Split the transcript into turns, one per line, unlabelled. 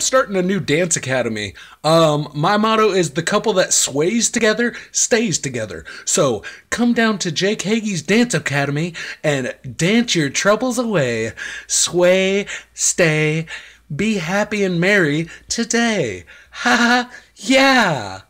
I'm starting a new dance academy. Um, my motto is the couple that sways together stays together. So come down to Jake Hagee's Dance Academy and dance your troubles away. Sway, stay, be happy and merry today. Ha ha, yeah.